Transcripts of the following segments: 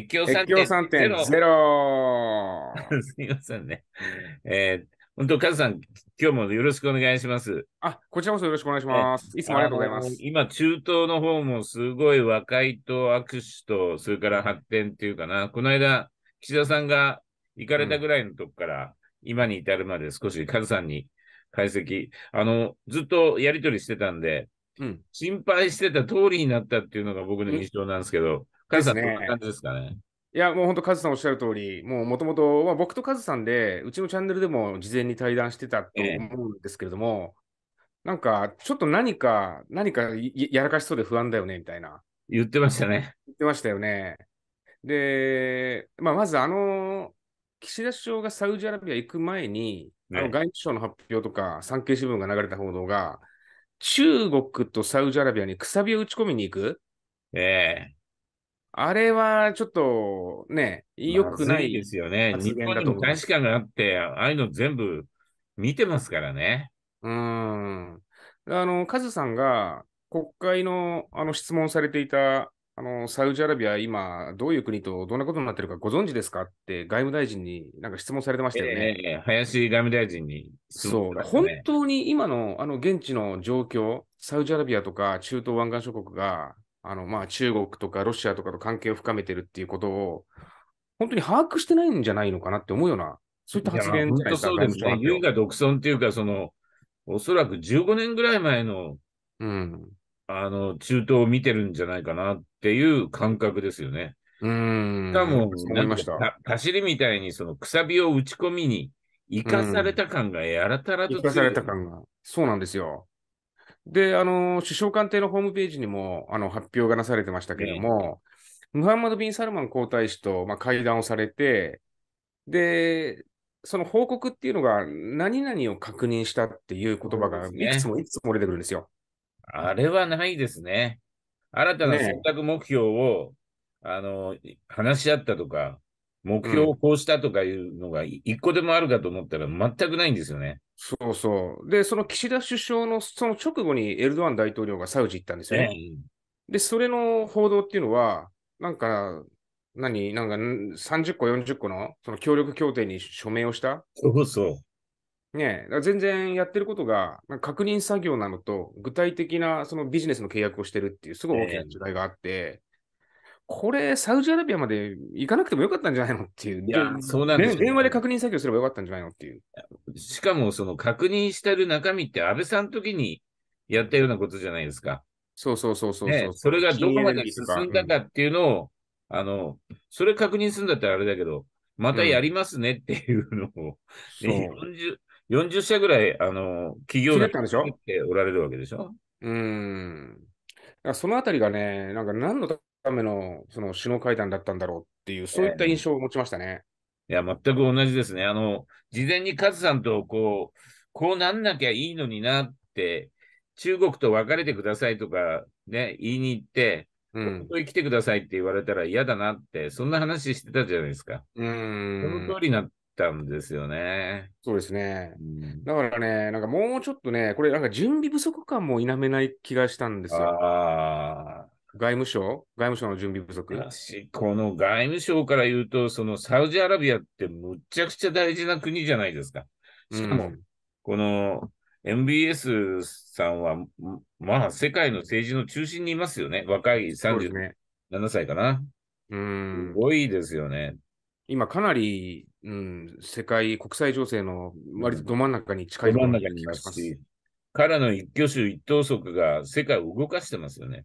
越境3.0。ゼロ すみませんね。えー、本当、カズさん、今日もよろしくお願いします。あ、こちらこそよろしくお願いします。いつもありがとうございます。今、中東の方もすごい和解と握手と、それから発展っていうかな、この間、岸田さんが行かれたぐらいのとこから、うん、今に至るまで少しカズさんに解析、あの、ずっとやりとりしてたんで、うん、心配してた通りになったっていうのが僕の印象なんですけど、カズさん、感じですかね。いや、もう本当、カズさんおっしゃる通り、もうともと、僕とカズさんで、うちのチャンネルでも事前に対談してたと思うんですけれども、えー、なんか、ちょっと何か、何かやらかしそうで不安だよね、みたいな。言ってましたね。言ってましたよね。で、まあ、まずあの、岸田首相がサウジアラビア行く前に、ね、あの外務省の発表とか、産経新聞が流れた報道が、中国とサウジアラビアにくさびを打ち込みに行く。ええあれはちょっとね、良くないですよね。日本に大使館があって、ああいうの全部見てますからね。うん。あの、カズさんが国会のあの質問されていた、あの、サウジアラビア、今、どういう国とどんなことになってるかご存知ですかって外務大臣になんか質問されてましたよね。えー、林外務大臣に、ね、そう。本当に今のあの現地の状況、サウジアラビアとか中東湾岸諸国があの、まあ、中国とかロシアとかと関係を深めてるっていうことを、本当に把握してないんじゃないのかなって思うような、そういった発言じゃないですか。そうですね。優雅独尊っていうか、その、おそらく15年ぐらい前の、うん、あの、中東を見てるんじゃないかなっていう感覚ですよね。うん。しか思ました。走りみたいに、その、くさびを打ち込みに、生かされた感がやらたらと、うん、生かされた感が。そうなんですよ。で、あの、首相官邸のホームページにもあの発表がなされてましたけれども、ね、ムハンマド・ビン・サルマン皇太子と、まあ、会談をされて、で、その報告っていうのが、何々を確認したっていう言葉がいつもいつも出てくるんですよ。あれはないですね。新たな選択目標を、ね、あの話し合ったとか、目標をこうしたとかいうのが一個でもあるかと思ったら全くないんですよね。うん、そうそう。で、その岸田首相のその直後にエルドアン大統領がサウジ行ったんですよね。で、それの報道っていうのは、なんか、何なんか30個、40個のその協力協定に署名をしたそうそう。ねえ、全然やってることが、確認作業なのと、具体的なそのビジネスの契約をしてるっていう、すごい大きな違いがあって、これ、サウジアラビアまで行かなくてもよかったんじゃないのっていう。いや、そうなんです、ね、電話で確認作業すればよかったんじゃないのっていう。しかも、その確認してる中身って安倍さんの時にやったようなことじゃないですか。そうそうそうそう、ね、それがどこまで進んだかっていうのを、うん、あの、それ確認するんだったらあれだけど、またやりますねっていうのを、うん、40, 40社ぐらい、あの、企業で作っておられるわけでしょ。うん。そのあたりがね、なんか何のためのその首脳会談だったんだろうっていう、そういった印象を持ちましたね。いや、全く同じですね。あの、事前にカズさんとこう、こうなんなきゃいいのになって、中国と別れてくださいとか、ね、言いに行って、本当に来てくださいって言われたら嫌だなって、そんな話してたじゃないですか。うん。その通りになったんですよね。そうですね。うん、だからね、なんかもうちょっとね、これなんか準備不足感も否めない気がしたんですよ。ああ。外務省外務省の準備不足この外務省から言うと、そのサウジアラビアってむちゃくちゃ大事な国じゃないですか。しかも、うん、この MBS さんは、まあ、世界の政治の中心にいますよね。若い37歳かな。う、ね、ん。すごいですよね。今、かなり、うん、世界、国際情勢の割とど真ん中に近い、ど真ん中にいますし、彼の一挙手一投足が世界を動かしてますよね。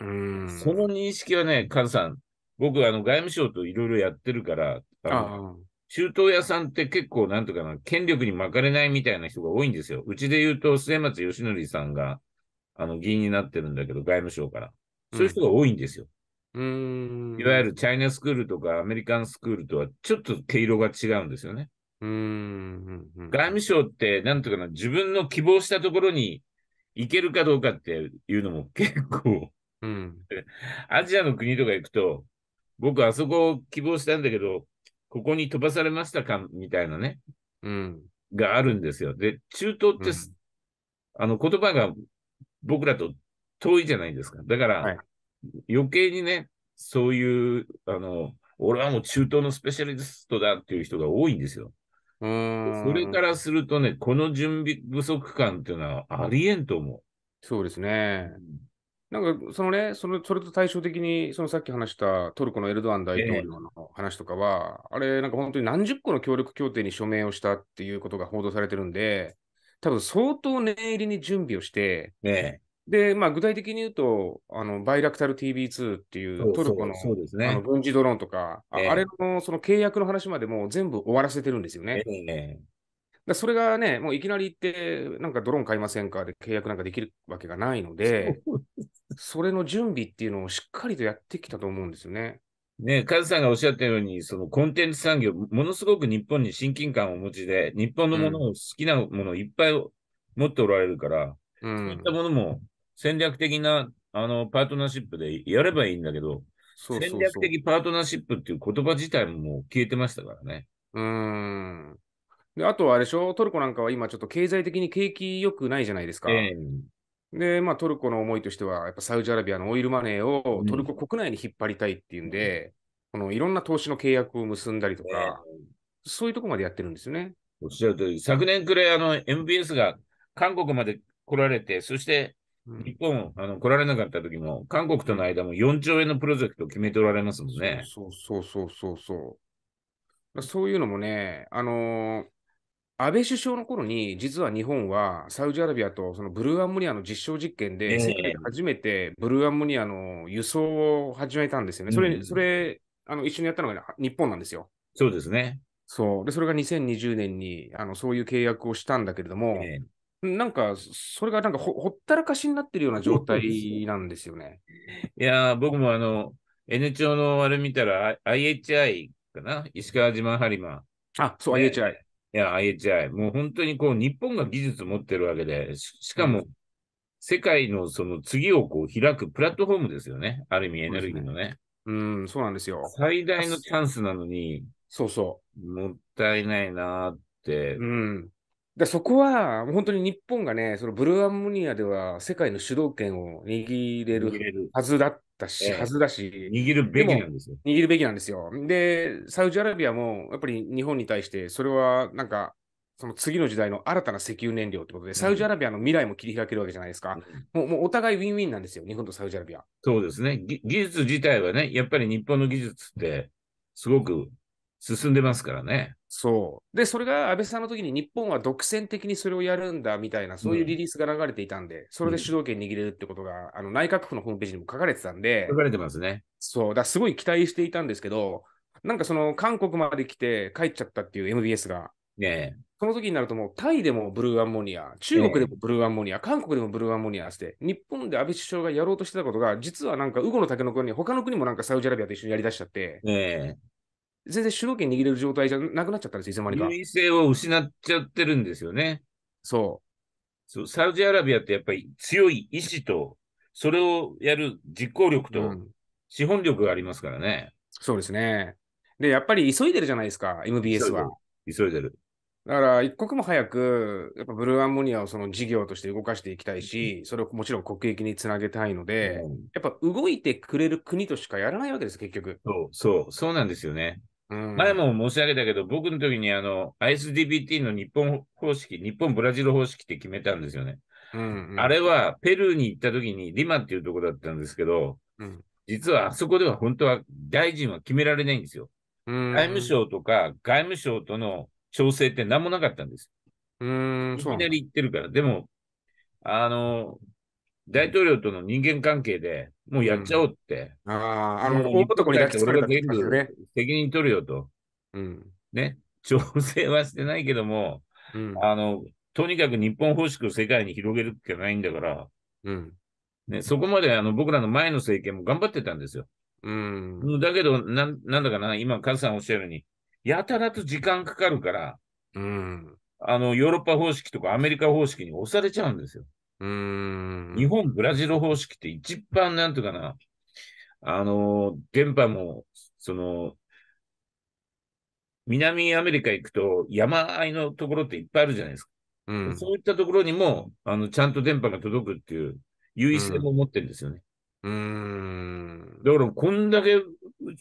うん、その認識はね、カズさん、僕、あの、外務省といろいろやってるから、中東屋さんって結構、なんとかな、権力に巻かれないみたいな人が多いんですよ。うちで言うと、末松義則さんが、あの、議員になってるんだけど、外務省から。そういう人が多いんですよ。うん、いわゆるチャイナスクールとかアメリカンスクールとはちょっと毛色が違うんですよね。うん外務省って、なんとかな、自分の希望したところに行けるかどうかっていうのも結構うん。アジアの国とか行くと、僕あそこを希望したんだけど、ここに飛ばされましたかみたいなね。うん。があるんですよ。で、中東って、うん、あの、言葉が僕らと遠いじゃないですか。だから、はい、余計にね、そういう、あの、俺はもう中東のスペシャリストだっていう人が多いんですよ。うんそれからするとね、この準備不足感っていうのはありえんと思う。そうですね。なんか、そのね、そのそれと対照的に、そのさっき話したトルコのエルドアン大統領の話とかは、えー、あれ、なんか本当に何十個の協力協定に署名をしたっていうことが報道されてるんで、多分相当念入りに準備をして、で、まあ、具体的に言うと、あのバイラクタル TV2 っていうトルコのそうね、あの軍事ドローンとか、あれのその契約の話までも全部終わらせてるんですよね。ねだそれがね、もういきなり行って、なんかドローン買いませんかで契約なんかできるわけがないので、それの準備っていうのをしっかりとやってきたと思うんですよね。ね、カズさんがおっしゃったように、そのコンテンツ産業、ものすごく日本に親近感をお持ちで、日本のものを好きなものをいっぱい持っておられるから、うん、そういったものも戦略的なあのパートナーシップでやればいいんだけど、戦略的パートナーシップっていう言葉自体ももう消えてましたからね。うん。で、あとはあれでしょ、トルコなんかは今ちょっと経済的に景気良くないじゃないですか。えー、で、まあトルコの思いとしては、やっぱサウジアラビアのオイルマネーをトルコ国内に引っ張りたいっていうんで、うん、このいろんな投資の契約を結んだりとか、えー、そういうとこまでやってるんですよね。おっしゃる通り、昨年くらいあの MBS が韓国まで来られて、そして日本、あの来られなかった時も、韓国との間も4兆円のプロジェクトを決めておられますもんね。そうそうそうそうそう。そういうのもね、あのー、安倍首相の頃に、実は日本はサウジアラビアとそのブルーアンモニアの実証実験で、初めてブルーアンモニアの輸送を始めたんですよね。それ、それあの一緒にやったのが日本なんですよ。そうですね。そうでそれが2020年にあのそういう契約をしたんだけれども、ね、なんかそれがなんかほったらかしになってるような状態なんですよね。いや僕もあの N 町のあれ見たら IHI かな、石川島播磨。あそう、ね、IHI。いや、IHI、もう本当にこう、日本が技術持ってるわけで、しかも、世界のその次をこう開くプラットフォームですよね。ある意味エネルギーのね。うん、そうなんですよ。最大のチャンスなのに、そうそう。もったいないなって。うん。でそこは、本当に日本がね、そのブルーアンモニアでは世界の主導権を握れるはずだったし、はずだし、握るべきなんですよ。握るべきなんですよ。で、サウジアラビアもやっぱり日本に対して、それはなんか、その次の時代の新たな石油燃料ってことで、サウジアラビアの未来も切り開けるわけじゃないですか。うん、もうもうお互いウィンウィンなんですよ、日本とサウジアラビア。そうですね。技術自体はね、やっぱり日本の技術って、すごく進んでますからね。そう。で、それが安倍さんの時に日本は独占的にそれをやるんだみたいな、そういうリリースが流れていたんで、うん、それで主導権握れるってことが、あの内閣府のホームページにも書かれてたんで。書かれてますね。そう。だすごい期待していたんですけど、なんかその韓国まで来て帰っちゃったっていう MBS が。ねその時になるともうタイでもブルーアンモニア、中国でもブルーアンモニア、ね、韓国でもブルーアンモニアして、日本で安倍首相がやろうとしてたことが、実はなんか、ウゴの竹の子に他の国もなんかサウジアラビアと一緒にやりだしちゃって、ね全然主導権握れる状態じゃなくなっちゃったんですよ、いつの間にか。優位性を失っちゃってるんですよね。そう。そうサウジアラビアってやっぱり強い意志と、それをやる実行力と、資本力がありますからね、うん、そうですね。で、やっぱり急いでるじゃないですか、MBS は。急いでる。だから、一刻も早く、やっぱブルーアンモニアをその事業として動かしていきたいし、それをもちろん国益につなげたいので、うん、やっぱ動いてくれる国としかやらないわけです、結局。そう、そう、そうなんですよね。前も申し上げたけど、僕の時にあの ISDBT の日本方式、日本ブラジル方式って決めたんですよね。うんうん、あれはペルーに行った時にリマっていうとこだったんですけど、うん、実はあそこでは本当は大臣は決められないんですよ。うん、外務省とか外務省との調整って何もなかったんです。うんいきなり行ってるから。でも、あの、大統領との人間関係で、もうやっちゃおうって。うん、ああ、あの、大男に抱きつかれたでよね。責任取るよと。うん。ね。調整はしてないけども、うん、あの、とにかく日本方式を世界に広げるっきゃないんだから、うん。ね、そこまであの僕らの前の政権も頑張ってたんですよ。うん。だけど、なん、なんだかな、今、カズさんおっしゃるように、やたらと時間かかるから、うん。あの、ヨーロッパ方式とかアメリカ方式に押されちゃうんですよ。うん日本、ブラジル方式って一番なんていうかな、あの、電波も、その、南アメリカ行くと山あいのところっていっぱいあるじゃないですか。うん、そういったところにも、あの、ちゃんと電波が届くっていう、優位性も持ってるんですよね。うん。だから、こんだけ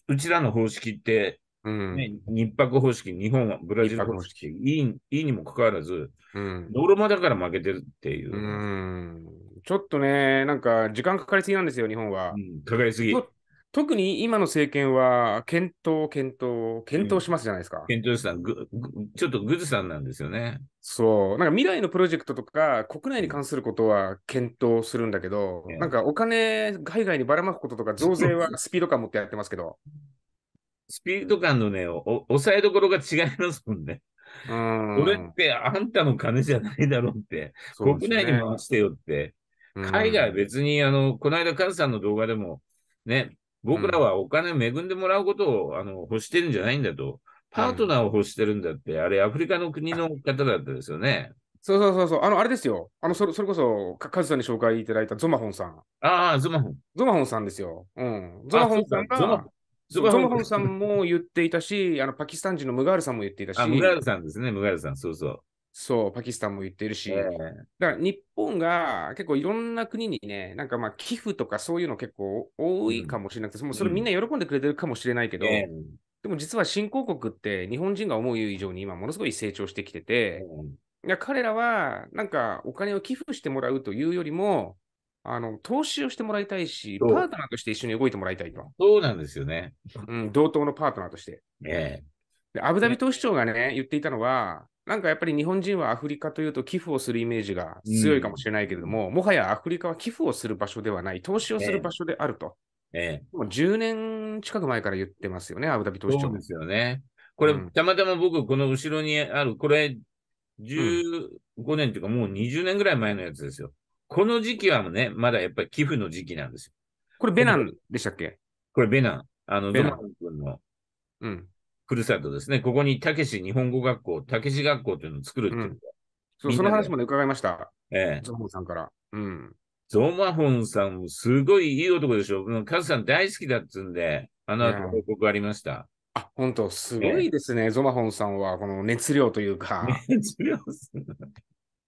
うちらの方式って、うん、ね、日泊方式、日本はブラジル方式、いいいいにもかかわらず、うん、ルマだから負けてるっていう、うん。ちょっとね、なんか時間かかりすぎなんですよ、日本は。うん、かかりすぎ。特に今の政権は、検討、検討、検討しますじゃないですか。うん、検討したぐちょっとグズさんなんですよね。そう、なんか未来のプロジェクトとか、国内に関することは検討するんだけど、うん、なんかお金、海外にばらまくこととか、増税はスピード感持ってやってますけど。スピード感のね、お抑えどころが違いますもんね。これってあんたの金じゃないだろうって、ね、国内に回してよって、海外別に、あの、この間、カズさんの動画でも、ね、僕らはお金恵んでもらうことを、あの欲してるんじゃないんだと、パートナーを欲してるんだって、あれ、アフリカの国の方だったですよね。そうそうそうそう、あの、あれですよ。あの、それそれこそ、カズさんに紹介いただいたゾマホンさん。ああ、ゾマホン。ゾマホンさんですよ。うん。ゾマホンさんが、ゾマホンさんも言っていたし、あのパキスタン人のムガールさんも言っていたし。ムガールさんですね、ムガールさん、そうそう。そう、パキスタンも言ってるし、えー、だから日本が結構いろんな国にね、なんかまあ寄付とかそういうの結構多いかもしれなくて、うん、それみんな喜んでくれてるかもしれないけど、うん、でも実は新興国って日本人が思う以上に今ものすごい成長してきてて、うん、彼らはなんかお金を寄付してもらうというよりも、あの、投資をしてもらいたいし、パートナーとして一緒に動いてもらいたいと。そうなんですよね。うん、同等のパートナーとして。ええー、アブダビ投資長がね、言っていたのは、なんかやっぱり日本人はアフリカというと寄付をするイメージが強いかもしれないけれども、うん、もはやアフリカは寄付をする場所ではない、投資をする場所であると。ええもう10年近く前から言ってますよね、アブダビ投資長。そうですよね。これ、うん、たまたま僕、この後ろにある、これ、15年というか、もう20年ぐらい前のやつですよ。この時期はね、まだやっぱり寄付の時期なんですよ。これベナンでしたっけこれベナン。あの、ベナン君の、うん。ふるさとですね。ここに、たけし日本語学校、たけし学校というのを作るっていう、うん、そう、その話まで伺いました。ええ。ゾーマさんから。うん。ゾーマホンさん、すごいいい男でしょ。カズさん大好きだっつんで、あの後報告ありました。うん、あ、本当すごいですね、ゾマホンさんは、この熱量というか。熱量す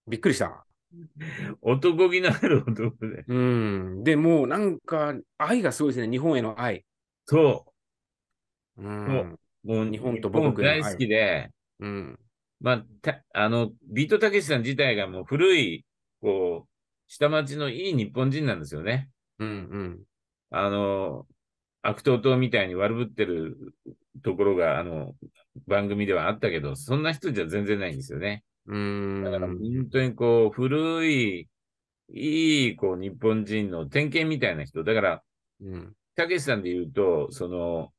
びっくりした。男気のある男で。うん。でもうなんか愛がすごいですね、日本への愛。そう。うん。もう日本と僕大好きで、うん。まあ、あの、ビートたけしさん自体がもう古い、こう、下町のいい日本人なんですよね。うんうん。あの、悪党党みたいに悪ぶってるところが、あの、番組ではあったけど、そんな人じゃ全然ないんですよね。うん。だから本当にこう、古い、いい、こう、日本人の典型みたいな人。だから、うん。たけしさんで言うと、その、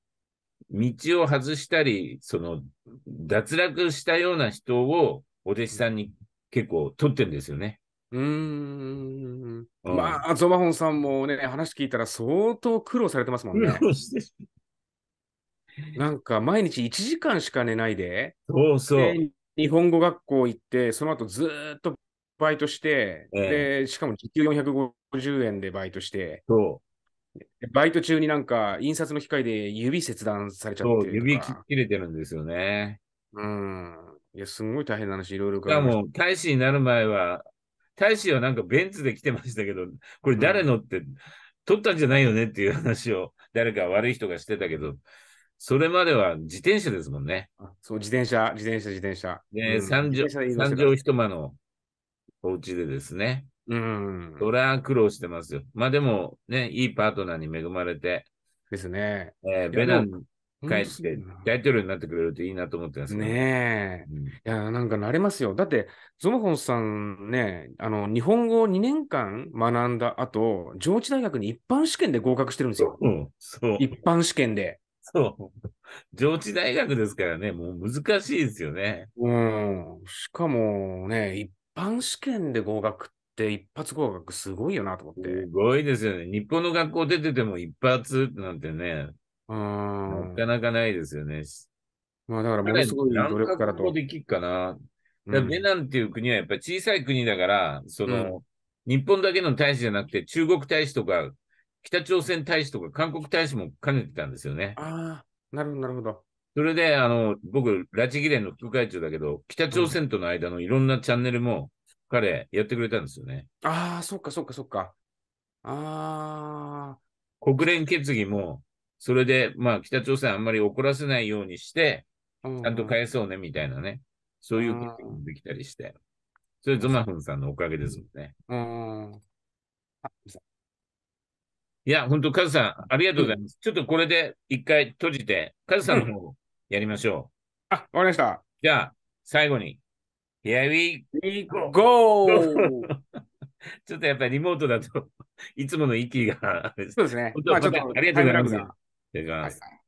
道を外したり、その、脱落したような人をお弟子さんに結構取ってんですよね。うん。まあ、ゾマホンさんもね、話聞いたら相当苦労されてますもんね。なんか毎日1時間しか寝ないで、そうそう。日本語学校行って、その後ずっとバイトして、えー、で、しかも時給450円でバイトして、バイト中になんか、印刷の機械で指切断されちゃって指切れてるんですよね。うん。いや、すごい大変な話、いろいろ伺も大使になる前は、大使はなんかベンツで来てましたけど、これ誰のって、うん、取ったんじゃないよねっていう話を、誰か悪い人がしてたけど、それまでは自転車ですもんね。そう、自転車、自転車、自転車。ね、三畳、三畳一間のお家でですね。うん。それは苦労してますよ。まあでも、ね、いいパートナーに恵まれて。ですね。えー、ベナン帰って、大統領になってくれるといいなと思ってますね。ねえ、うん。いや、なんか慣れますよ。だって、ゾノホンさんね、あの、日本語を2年間学んだ後、上智大学に一般試験で合格してるんですよ。うん、そう。一般試験で。そう。上智大学ですからね、もう難しいですよね。うん。しかもね、一般試験で合格って一発合格すごいよなと思って。すごいですよね。日本の学校出てても一発なんてね、うん。なかなかないですよね。まあだからものすごい努力からと。できかな。だベナンっていう国はやっぱり小さい国だから、その、うん、日本だけの大使じゃなくて中国大使とか北朝鮮大使とか韓国大使も兼ねてたんですよね。ああ、なるほど、なるほど。それで、あの、僕、拉致議連の副会長だけど、北朝鮮との間のいろんなチャンネルも、彼、やってくれたんですよね。ああ、そっか、そっか、そっか。ああ。国連決議も、それで、まあ、北朝鮮あんまり怒らせないようにして、ちゃんと返そうね、みたいなね。そういうこともできたりして。それ、ゾマフンさんのおかげですもんね。うん。あ、いや、本当カズさん、ありがとうございます。うん、ちょっとこれで一回閉じて、カズさんの方やりましょう。あ、わかりました。じゃあ、最後に。Here we go! ちょっとやっぱりリモートだといつもの息がそうですね。本当、まあ、ありがとうございます。失礼します。い